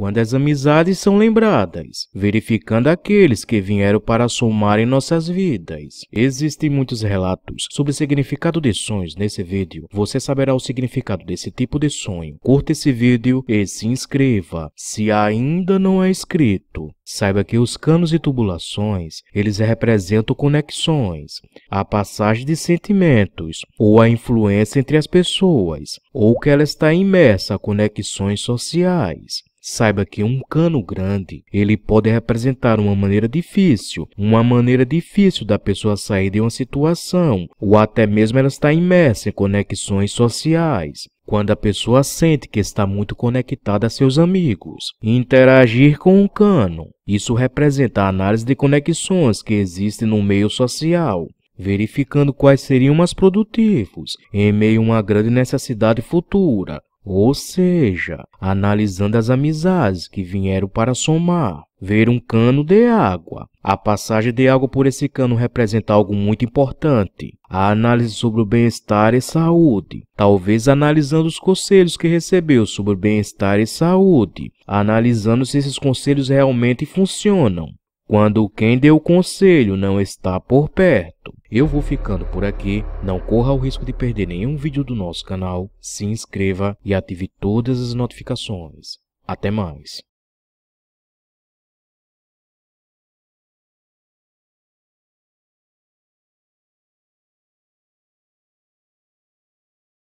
quando as amizades são lembradas, verificando aqueles que vieram para somar em nossas vidas. Existem muitos relatos sobre o significado de sonhos nesse vídeo. Você saberá o significado desse tipo de sonho. Curta esse vídeo e se inscreva se ainda não é inscrito. Saiba que os canos e tubulações, eles representam conexões, a passagem de sentimentos ou a influência entre as pessoas, ou que ela está imersa a conexões sociais. Saiba que um cano grande, ele pode representar uma maneira difícil, uma maneira difícil da pessoa sair de uma situação, ou até mesmo ela está imersa em conexões sociais. Quando a pessoa sente que está muito conectada a seus amigos, interagir com um cano, isso representa a análise de conexões que existem no meio social, verificando quais seriam mais produtivos em meio a uma grande necessidade futura, ou seja, analisando as amizades que vieram para somar, ver um cano de água. A passagem de água por esse cano representa algo muito importante. A análise sobre o bem-estar e saúde. Talvez analisando os conselhos que recebeu sobre o bem-estar e saúde. Analisando se esses conselhos realmente funcionam. Quando quem deu o conselho não está por perto. Eu vou ficando por aqui, não corra o risco de perder nenhum vídeo do nosso canal, se inscreva e ative todas as notificações. Até mais!